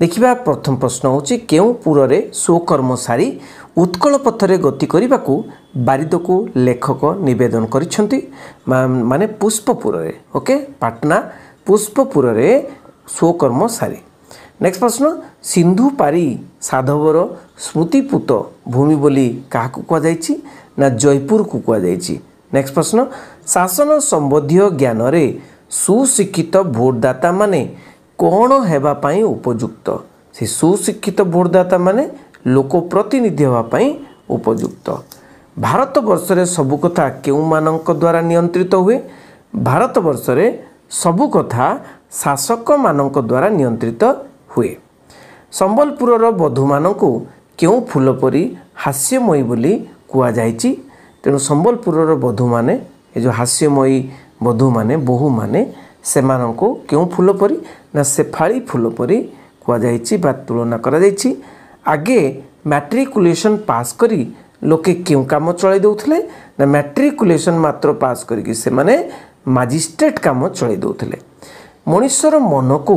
ଦେଖିବା ପ୍ରଥମ ପ୍ରଶ୍ନ ହେଉଛି କେଉଁ ପୁରରେ ସ୍ୱକର୍ମ ସାରି ଉତ୍କଳ ପଥରେ ଗତି କରିବାକୁ ବାରିଦକୁ ଲେଖକ ନିବେଦନ କରିଛନ୍ତି ମାନେ ପୁଷ୍ପପୁରରେ ଓକେ ପାଟନା ପୁଷ୍ପପୁରରେ ସ୍ୱକର୍ମ ସାରି ନେକ୍ସଟ ପ୍ରଶ୍ନ ସିନ୍ଧୁ ପାରି ସାଧବର ସ୍ମୃତିପୂତ ଭୂମି ବୋଲି କାହାକୁ କୁହାଯାଇଛି ନା ଜୟପୁରକୁ କୁହାଯାଇଛି ନେକ୍ସଟ ପ୍ରଶ୍ନ ଶାସନ ସମ୍ବନ୍ଧୀୟ ଜ୍ଞାନରେ ସୁଶିକ୍ଷିତ ଭୋଟଦାତାମାନେ କ'ଣ ହେବା ପାଇଁ ଉପଯୁକ୍ତ ସେ ସୁଶିକ୍ଷିତ ଭୋଟଦାତାମାନେ ଲୋକ ପ୍ରତିନିଧି ହେବା ପାଇଁ ଉପଯୁକ୍ତ ଭାରତବର୍ଷରେ ସବୁ କଥା କେଉଁମାନଙ୍କ ଦ୍ୱାରା ନିୟନ୍ତ୍ରିତ ହୁଏ ଭାରତବର୍ଷରେ ସବୁ କଥା ଶାସକମାନଙ୍କ ଦ୍ୱାରା ନିୟନ୍ତ୍ରିତ ହୁଏ ସମ୍ବଲପୁରର ବଧୂମାନଙ୍କୁ କେଉଁ ଫୁଲ ପରି ହାସ୍ୟମୟୀ ବୋଲି କୁହାଯାଇଛି ତେଣୁ ସମ୍ବଲପୁରର ବଧୂମାନେ ଏ ଯେଉଁ ହାସ୍ୟମୟୀ ବଧୂମାନେ ବୋହୂମାନେ ସେମାନଙ୍କୁ କେଉଁ ଫୁଲ ପରି ନା ସେଫାଳି ଫୁଲ ପରି କୁହାଯାଇଛି ବା ତୁଳନା କରାଯାଇଛି ଆଗେ ମ୍ୟାଟ୍ରିକୁଲେସନ୍ ପାସ୍ କରି ଲୋକେ କେଉଁ କାମ ଚଳାଇ ଦେଉଥିଲେ ନା ମ୍ୟାଟ୍ରିକୁଲେସନ୍ ମାତ୍ର ପାସ୍ କରିକି ସେମାନେ ମାଜିଷ୍ଟ୍ରେଟ୍ କାମ ଚଳାଇ ଦେଉଥିଲେ ମଣିଷର ମନକୁ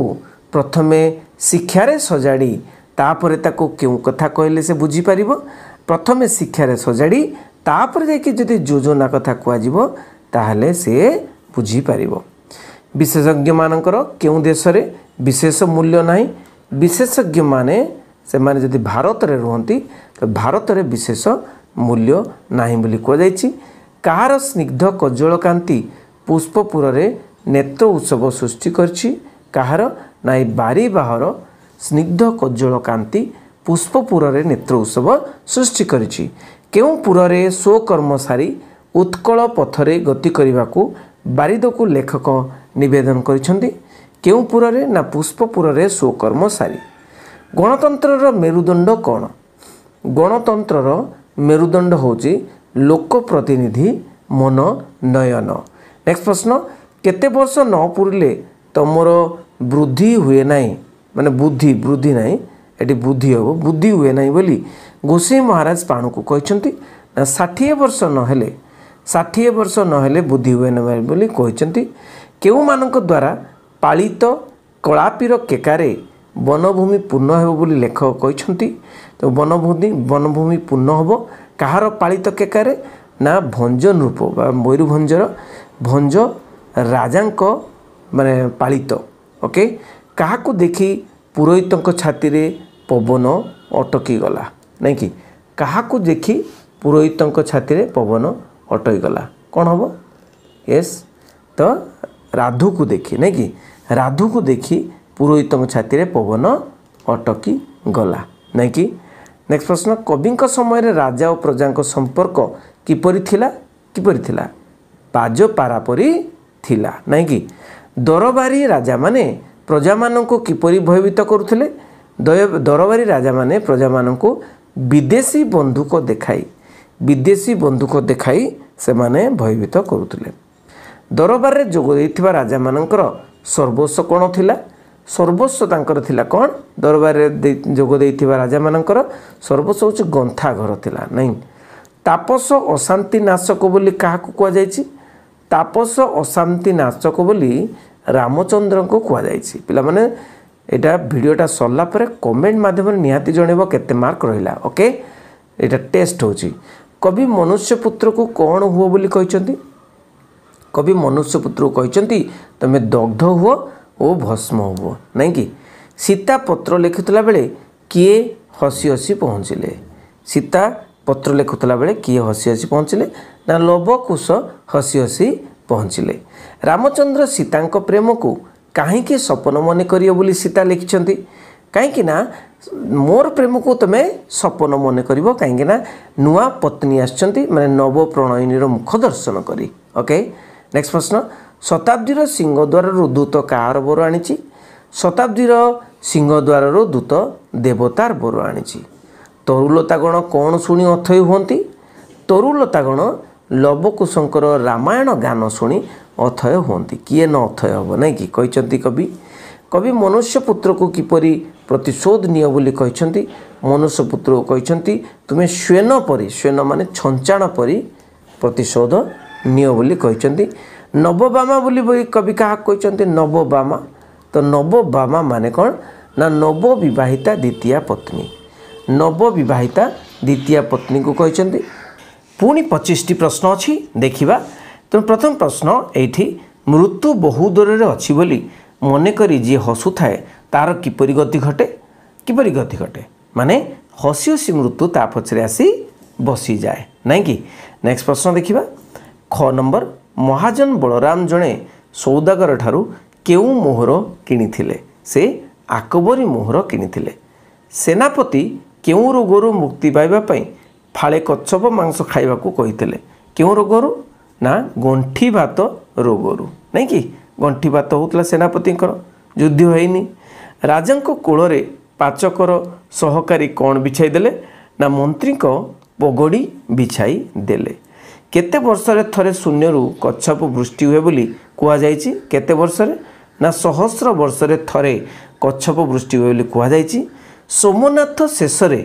ପ୍ରଥମେ ଶିକ୍ଷାରେ ସଜାଡ଼ି ତାପରେ ତାକୁ କେଉଁ କଥା କହିଲେ ସେ ବୁଝିପାରିବ ପ୍ରଥମେ ଶିକ୍ଷାରେ ସଜାଡ଼ି ତାପରେ ଯାଇକି ଯଦି ଯୋଜନା କଥା କୁହାଯିବ ତାହେଲେ ସେ ବୁଝିପାରିବ ବିଶେଷଜ୍ଞମାନଙ୍କର କେଉଁ ଦେଶରେ ବିଶେଷ ମୂଲ୍ୟ ନାହିଁ ବିଶେଷଜ୍ଞମାନେ ସେମାନେ ଯଦି ଭାରତରେ ରୁହନ୍ତି ତ ଭାରତରେ ବିଶେଷ ମୂଲ୍ୟ ନାହିଁ ବୋଲି କୁହାଯାଇଛି କାହାର ସ୍ନିଗ୍ଧ କଜଳକାନ୍ତି ପୁଷ୍ପପୁରରେ ନେତ୍ର ଉତ୍ସବ ସୃଷ୍ଟି କରିଛି କାହାର ନାହିଁ ବାରିବାହର ସ୍ନିଗ୍ଧ କଜଳକାନ୍ତି ପୁଷ୍ପପୁରରେ ନେତ୍ର ଉତ୍ସବ ସୃଷ୍ଟି କରିଛି କେଉଁ ପୁରରେ ସ୍ୱକର୍ମ ସାରି ଉତ୍କଳ ପଥରେ ଗତି କରିବାକୁ ବାରିଦକୁ ଲେଖକ ନିବେଦନ କରିଛନ୍ତି କେଉଁପୁରରେ ନା ପୁଷ୍ପପୁରରେ ସ୍ୱକର୍ମ ସାରି ଗଣତନ୍ତ୍ରର ମେରୁଦଣ୍ଡ କ'ଣ ଗଣତନ୍ତ୍ରର ମେରୁଦଣ୍ଡ ହେଉଛି ଲୋକପ୍ରତିନିଧି ମନ ନୟନ ନେକ୍ସଟ ପ୍ରଶ୍ନ କେତେ ବର୍ଷ ନ ପୁରିଲେ ତୁମର ବୃଦ୍ଧି ହୁଏ ନାହିଁ ମାନେ ବୁଦ୍ଧି ବୃଦ୍ଧି ନାହିଁ ଏଠି ବୁଦ୍ଧି ହେବ ବୁଦ୍ଧି ହୁଏ ନାହିଁ ବୋଲି ଗୋସେଇଁ ମହାରାଜ ପାଣୁକୁ କହିଛନ୍ତି ନା ଷାଠିଏ ବର୍ଷ ନହେଲେ ଷାଠିଏ ବର୍ଷ ନହେଲେ ବୁଦ୍ଧି ହୁଏ ନାହିଁ ବୋଲି କହିଛନ୍ତି କେଉଁମାନଙ୍କ ଦ୍ୱାରା ପାଳିତ କଳାପୀର କେକାରେ ବନଭୂମି ପୂର୍ଣ୍ଣ ହେବ ବୋଲି ଲେଖକ କହିଛନ୍ତି ତ ବନଭୂମି ବନଭୂମି ପୂର୍ଣ୍ଣ ହେବ କାହାର ପାଳିତ କେକାରେ ନା ଭଞ୍ଜ ନୃପ ବା ମୟୂରଭଞ୍ଜର ଭଞ୍ଜ ରାଜାଙ୍କ ମାନେ ପାଳିତ ଓକେ କାହାକୁ ଦେଖି ପୁରୋହିତଙ୍କ ଛାତିରେ ପବନ ଅଟକିଗଲା ନାଇଁ କି କାହାକୁ ଦେଖି ପୁରୋହିତଙ୍କ ଛାତିରେ ପବନ ଅଟକିଗଲା କ'ଣ ହେବ ୟେସ୍ ତ ରାଧୁକୁ ଦେଖି ନାଇଁ କି ରାଧୁକୁ ଦେଖି ପୁରୋହିତଙ୍କ ଛାତିରେ ପବନ ଅଟକି ଗଲା ନାଇଁ କି ନେକ୍ସଟ ପ୍ରଶ୍ନ କବିଙ୍କ ସମୟରେ ରାଜା ଓ ପ୍ରଜାଙ୍କ ସମ୍ପର୍କ କିପରି ଥିଲା କିପରି ଥିଲା ପାଜ ପାରା ପରି ଥିଲା ନାଇଁ କି ଦରବାରୀ ରାଜାମାନେ ପ୍ରଜାମାନଙ୍କୁ କିପରି ଭୟଭୀତ କରୁଥିଲେ ଦରବାରୀ ରାଜାମାନେ ପ୍ରଜାମାନଙ୍କୁ ବିଦେଶୀ ବନ୍ଧୁକ ଦେଖାଇ ବିଦେଶୀ ବନ୍ଧୁକ ଦେଖାଇ ସେମାନେ ଭୟଭୀତ କରୁଥିଲେ ଦରବାରରେ ଯୋଗ ଦେଇଥିବା ରାଜାମାନଙ୍କର ସର୍ବସ୍ୱ କ'ଣ ଥିଲା ସର୍ବସ୍ୱ ତାଙ୍କର ଥିଲା କ'ଣ ଦରବାରରେ ଯୋଗ ଦେଇଥିବା ରାଜାମାନଙ୍କର ସର୍ବସ୍ୱ ହେଉଛି ଗନ୍ଥାଘର ଥିଲା ନାହିଁ ତାପସ ଅଶାନ୍ତି ନାଶକ ବୋଲି କାହାକୁ କୁହାଯାଇଛି ତାପସ ଅଶାନ୍ତି ନାଶକ ବୋଲି ରାମଚନ୍ଦ୍ରଙ୍କୁ କୁହାଯାଇଛି ପିଲାମାନେ ଏଇଟା ଭିଡ଼ିଓଟା ସରିଲା ପରେ କମେଣ୍ଟ ମାଧ୍ୟମରେ ନିହାତି ଜଣାଇବ କେତେ ମାର୍କ ରହିଲା ଓକେ ଏଇଟା ଟେଷ୍ଟ ହେଉଛି କବି ମନୁଷ୍ୟ ପୁତ୍ରକୁ କ'ଣ ହୁଅ ବୋଲି କହିଛନ୍ତି କବି ମନୁଷ୍ୟ ପୁତ୍ରକୁ କହିଛନ୍ତି ତୁମେ ଦଗ୍ଧ ହୁଅ ଓ ଭସ୍ମ ହୁଅ ନାଇଁ କି ସୀତା ପତ୍ର ଲେଖୁଥିଲା ବେଳେ କିଏ ହସି ହସି ପହଞ୍ଚିଲେ ସୀତା ପତ୍ର ଲେଖୁଥିଲା ବେଳେ କିଏ ହସି ହସି ପହଞ୍ଚିଲେ ନା ଲବକୁଶ ହସି ହସି ପହଞ୍ଚିଲେ ରାମଚନ୍ଦ୍ର ସୀତାଙ୍କ ପ୍ରେମକୁ କାହିଁକି ସପନ ମନେ କରିବ ବୋଲି ସୀତା ଲେଖିଛନ୍ତି କାହିଁକିନା ମୋର ପ୍ରେମକୁ ତୁମେ ସପନ ମନେ କରିବ କାହିଁକିନା ନୂଆ ପତ୍ନୀ ଆସିଛନ୍ତି ମାନେ ନବ ପ୍ରଣୟିନୀର ମୁଖ ଦର୍ଶନ କରି ଓକେ ନେକ୍ସଟ ପ୍ରଶ୍ନ ଶତାବ୍ଦୀର ସିଂହଦ୍ୱାରରୁ ଦୂତ କାହାର ବୋର ଆଣିଛି ଶତାବ୍ଦୀର ସିଂହଦ୍ୱାରରୁ ଦୂତ ଦେବତାର ବୋର ଆଣିଛି ତରୁଲତାଗଣ କ'ଣ ଶୁଣି ଅଥୟ ହୁଅନ୍ତି ତରୁଲତାଗଣ ଲବକୁଶଙ୍କର ରାମାୟଣ ଗାନ ଶୁଣି ଅଥୟ ହୁଅନ୍ତି କିଏ ନ ଅଥୟ ହେବ ନାହିଁ କି କହିଛନ୍ତି କବି କବି ମନୁଷ୍ୟ ପୁତ୍ରକୁ କିପରି ପ୍ରତିଶୋଧ ନିଅ ବୋଲି କହିଛନ୍ତି ମନୁଷ୍ୟ ପୁତ୍ରକୁ କହିଛନ୍ତି ତୁମେ ଶ୍ୱେନ ପରି ଶ୍ୱେନ ମାନେ ଛଞ୍ଚାଣ ପରି ପ୍ରତିଶୋଧ ନିଅ ବୋଲି କହିଛନ୍ତି ନବବାମା ବୋଲି କବି କାହାକୁ କହିଛନ୍ତି ନବବାମା ତ ନବବାମା ମାନେ କ'ଣ ନା ନବବିବାହିତା ଦ୍ୱିତୀୟା ପତ୍ନୀ ନବବିବାହିତା ଦ୍ୱିତୀୟା ପତ୍ନୀକୁ କହିଛନ୍ତି ପୁଣି ପଚିଶଟି ପ୍ରଶ୍ନ ଅଛି ଦେଖିବା ତେଣୁ ପ୍ରଥମ ପ୍ରଶ୍ନ ଏଇଠି ମୃତ୍ୟୁ ବହୁ ଦୂରରେ ଅଛି ବୋଲି ମନେକରି ଯିଏ ହସୁଥାଏ ତା'ର କିପରି ଗତି ଘଟେ କିପରି ଗତି ଘଟେ ମାନେ ହସି ହସି ମୃତ୍ୟୁ ତା ପଛରେ ଆସି ବସିଯାଏ ନାହିଁ କି ନେକ୍ସଟ ପ୍ରଶ୍ନ ଦେଖିବା ଖ ନମ୍ବର ମହାଜନ ବଳରାମ ଜଣେ ସୌଦାଗର ଠାରୁ କେଉଁ ମୋହର କିଣିଥିଲେ ସେ ଆକବରୀ ମୋହର କିଣିଥିଲେ ସେନାପତି କେଉଁ ରୋଗରୁ ମୁକ୍ତି ପାଇବା ପାଇଁ ଫାଳେ କଚ୍ଛପ ମାଂସ ଖାଇବାକୁ କହିଥିଲେ କେଉଁ ରୋଗରୁ ନା ଗଣ୍ଠି ଭାତ ରୋଗରୁ ନାଇଁକି ଗଣ୍ଠି ଭାତ ହେଉଥିଲା ସେନାପତିଙ୍କର ଯୁଦ୍ଧ ହେଇନି ରାଜାଙ୍କ କୋଳରେ ପାଚକର ସହକାରୀ କ'ଣ ବିଛାଇ ଦେଲେ ନା ମନ୍ତ୍ରୀଙ୍କ ପଗଡ଼ି ବିଛାଇ ଦେଲେ କେତେ ବର୍ଷରେ ଥରେ ଶୂନ୍ୟରୁ କଚ୍ଛପ ବୃଷ୍ଟି ହୁଏ ବୋଲି କୁହାଯାଇଛି କେତେ ବର୍ଷରେ ନା ସହସ୍ର ବର୍ଷରେ ଥରେ କଚ୍ଛପ ବୃଷ୍ଟି ହୁଏ ବୋଲି କୁହାଯାଇଛି ସୋମନାଥ ଶେଷରେ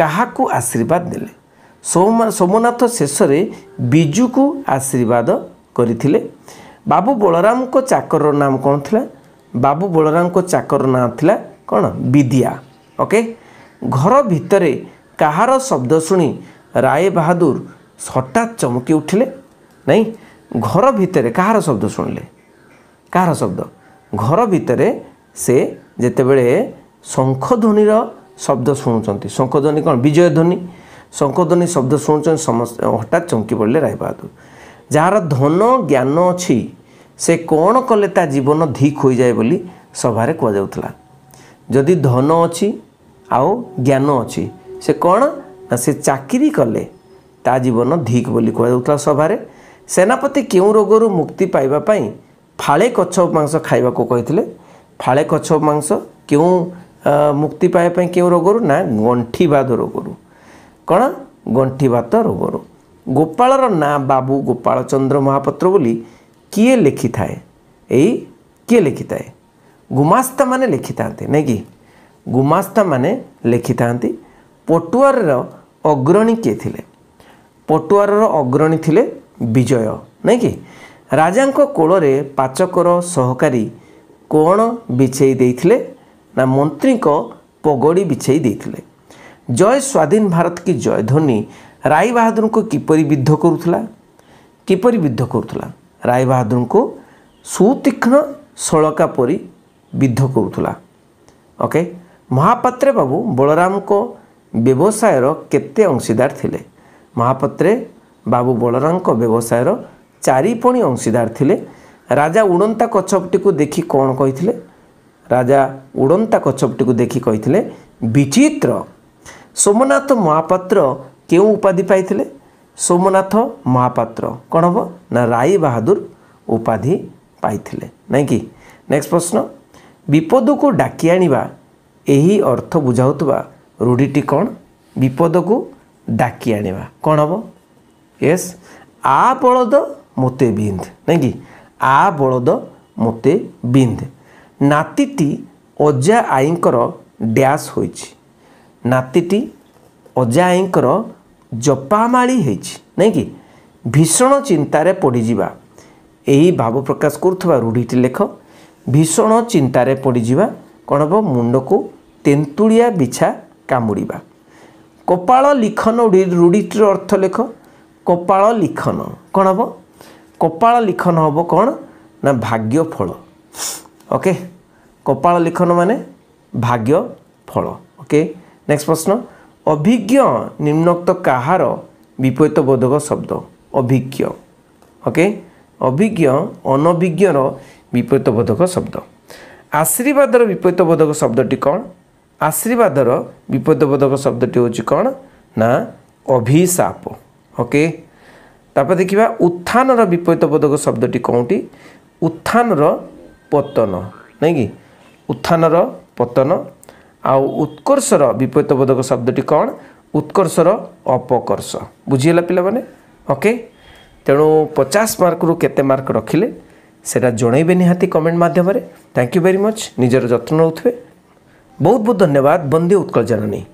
କାହାକୁ ଆଶୀର୍ବାଦ ଦେଲେ ସୋମନାଥ ଶେଷରେ ବିଜୁକୁ ଆଶୀର୍ବାଦ କରିଥିଲେ ବାବୁ ବଳରାମଙ୍କ ଚାକରର ନାମ କ'ଣ ଥିଲା ବାବୁ ବଳରାମଙ୍କ ଚାକର ନାଁ ଥିଲା କ'ଣ ବିଦ୍ୟା ଓକେ ଘର ଭିତରେ କାହାର ଶବ୍ଦ ଶୁଣି ରାୟ ବାହାଦୁର ହଠାତ୍ ଚମକି ଉଠିଲେ ନାଇଁ ଘର ଭିତରେ କାହାର ଶବ୍ଦ ଶୁଣିଲେ କାହାର ଶବ୍ଦ ଘର ଭିତରେ ସେ ଯେତେବେଳେ ଶଙ୍ଖଧ୍ୱନିର ଶବ୍ଦ ଶୁଣୁଛନ୍ତି ଶଙ୍ଖ ଧ୍ୱନି କ'ଣ ବିଜୟ ଧ୍ୱନି ଶଙ୍ଖ ଧ୍ୱନି ଶବ୍ଦ ଶୁଣୁଛନ୍ତି ସମସ୍ତେ ହଠାତ୍ ଚମକି ପଡ଼ିଲେ ରାୟବାହାଦୁର ଯାହାର ଧନ ଜ୍ଞାନ ଅଛି ସେ କ'ଣ କଲେ ତା ଜୀବନ ଧିକ୍ ହୋଇଯାଏ ବୋଲି ସଭାରେ କୁହାଯାଉଥିଲା ଯଦି ଧନ ଅଛି ଆଉ ଜ୍ଞାନ ଅଛି ସେ କ'ଣ ନା ସେ ଚାକିରି କଲେ ତା ଜୀବନ ଧିକ୍ ବୋଲି କୁହାଯାଉଥିଲା ସଭାରେ ସେନାପତି କେଉଁ ରୋଗରୁ ମୁକ୍ତି ପାଇବା ପାଇଁ ଫାଳେ କଚ୍ଛପ ମାଂସ ଖାଇବାକୁ କହିଥିଲେ ଫାଳେ କଚ୍ଛପ ମାଂସ କେଉଁ ମୁକ୍ତି ପାଇବା ପାଇଁ କେଉଁ ରୋଗରୁ ନା ଗଣ୍ଠିବାତ ରୋଗରୁ କ'ଣ ଗଣ୍ଠିବାତ ରୋଗରୁ ଗୋପାଳର ନାଁ ବାବୁ ଗୋପାଳ ଚନ୍ଦ୍ର ମହାପାତ୍ର ବୋଲି କିଏ ଲେଖିଥାଏ ଏଇ କିଏ ଲେଖିଥାଏ ଗୁମାସ୍ତାମାନେ ଲେଖିଥାନ୍ତି ନାଇଁ କି ଗୁମାସ୍ତାମାନେ ଲେଖିଥାନ୍ତି ପଟୁଆରର ଅଗ୍ରଣୀ କିଏ ଥିଲେ ପଟୁଆରର ଅଗ୍ରଣୀ ଥିଲେ ବିଜୟ ନାଇଁ କି ରାଜାଙ୍କ କୋଳରେ ପାଚକର ସହକାରୀ କ'ଣ ବିଛେଇ ଦେଇଥିଲେ ନା ମନ୍ତ୍ରୀଙ୍କ ପଗଡ଼ି ବିଛେଇ ଦେଇଥିଲେ ଜୟ ସ୍ୱାଧୀନ ଭାରତ କି ଜୟ ଧୋନି ରାୟ ବାହାଦୁରଙ୍କୁ କିପରି ବିଦ୍ଧ କରୁଥିଲା କିପରି ବିଦ୍ଧ କରୁଥିଲା ରାୟ ବାହାଦୁରଙ୍କୁ ସୁତୀକ୍ଷ୍ଣ ସଳକା ପରି ବିଦ୍ଧ କରୁଥିଲା ଓକେ ମହାପାତ୍ରେ ବାବୁ ବଳରାମଙ୍କ ବ୍ୟବସାୟର କେତେ ଅଂଶୀଦାର ଥିଲେ ମହାପତ୍ରେ ବାବୁ ବଳରାମଙ୍କ ବ୍ୟବସାୟର ଚାରିପଣି ଅଂଶୀଦାର ଥିଲେ ରାଜା ଉଡ଼ନ୍ତା କଚ୍ଛପଟିକୁ ଦେଖି କ'ଣ କହିଥିଲେ ରାଜା ଉଡ଼ନ୍ତା କଚ୍ଛପଟିକୁ ଦେଖି କହିଥିଲେ ବିଚିତ୍ର ସୋମନାଥ ମହାପାତ୍ର କେଉଁ ଉପାଧି ପାଇଥିଲେ ସୋମନାଥ ମହାପାତ୍ର କ'ଣ ହେବ ନା ରାଇ ବାହାଦୁର ଉପାଧି ପାଇଥିଲେ ନାଇଁ କି ନେକ୍ସଟ ପ୍ରଶ୍ନ ବିପଦକୁ ଡାକି ଆଣିବା ଏହି ଅର୍ଥ ବୁଝାଉଥିବା ରୂଢ଼ିଟି କ'ଣ ବିପଦକୁ ଡାକି ଆଣିବା କ'ଣ ହେବ ୟେସ୍ ଆ ବଳଦ ମୋତେ ବିନ୍ଧ ନାଇଁ କି ଆ ବଳଦ ମୋତେ ବିନ୍ଧ ନାତିଟି ଅଜା ଆଈଙ୍କର ଡ୍ୟାସ୍ ହୋଇଛି ନାତିଟି ଅଜା ଆଈଙ୍କର ଜପାମାଳି ହେଇଛି ନାଇଁ କି ଭୀଷଣ ଚିନ୍ତାରେ ପଡ଼ିଯିବା ଏହି ଭାବ ପ୍ରକାଶ କରୁଥିବା ରୂଢ଼ିଟି ଲେଖ ଭୀଷଣ ଚିନ୍ତାରେ ପଡ଼ିଯିବା କ'ଣ ହେବ ମୁଣ୍ଡକୁ ତେନ୍ତୁଳିଆ ବିଛା କାମୁଡ଼ିବା କପାଳ ଲିଖନ ରୂଢ଼ିଟିର ଅର୍ଥ ଲେଖ କପାଳ ଲିଖନ କ'ଣ ହେବ କପାଳ ଲିଖନ ହେବ କ'ଣ ନା ଭାଗ୍ୟ ଫଳ ଓକେ କପାଳ ଲିଖନ ମାନେ ଭାଗ୍ୟ ଫଳ ଓକେ ନେକ୍ସଟ ପ୍ରଶ୍ନ ଅଭିଜ୍ଞ ନିମ୍ନକ୍ତ କାହାର ବିପରୀତ ବୋଧକ ଶବ୍ଦ ଅଭିଜ୍ଞ ଓକେ ଅଭିଜ୍ଞ ଅନଭିଜ୍ଞର ବିପରୀତ ବୋଧକ ଶବ୍ଦ ଆଶୀର୍ବାଦର ବିପରୀତ ବୋଧକ ଶବ୍ଦଟି କ'ଣ ଆଶୀର୍ବାଦର ବିପଦବୋଧକ ଶବ୍ଦଟି ହେଉଛି କ'ଣ ନା ଅଭିଶାପ ଓକେ ତାପରେ ଦେଖିବା ଉତ୍ଥାନର ବିପଦବୋଧକ ଶବ୍ଦଟି କେଉଁଟି ଉତ୍ଥାନର ପତନ ନାଇଁ କି ଉତ୍ଥାନର ପତନ ଆଉ ଉତ୍କର୍ଷର ବିପଦବୋଧକ ଶବ୍ଦଟି କ'ଣ ଉତ୍କର୍ଷର ଅପକର୍ଷ ବୁଝିଗଲା ପିଲାମାନେ ଓକେ ତେଣୁ ପଚାଶ ମାର୍କରୁ କେତେ ମାର୍କ ରଖିଲେ ସେଇଟା ଜଣେଇବେ ନିହାତି କମେଣ୍ଟ ମାଧ୍ୟମରେ ଥ୍ୟାଙ୍କ ୟୁ ଭେରି ମଚ୍ ନିଜର ଯତ୍ନ ନେଉଥିବେ बहुत बहुत धन्यवाद बंदे उत्कल जननी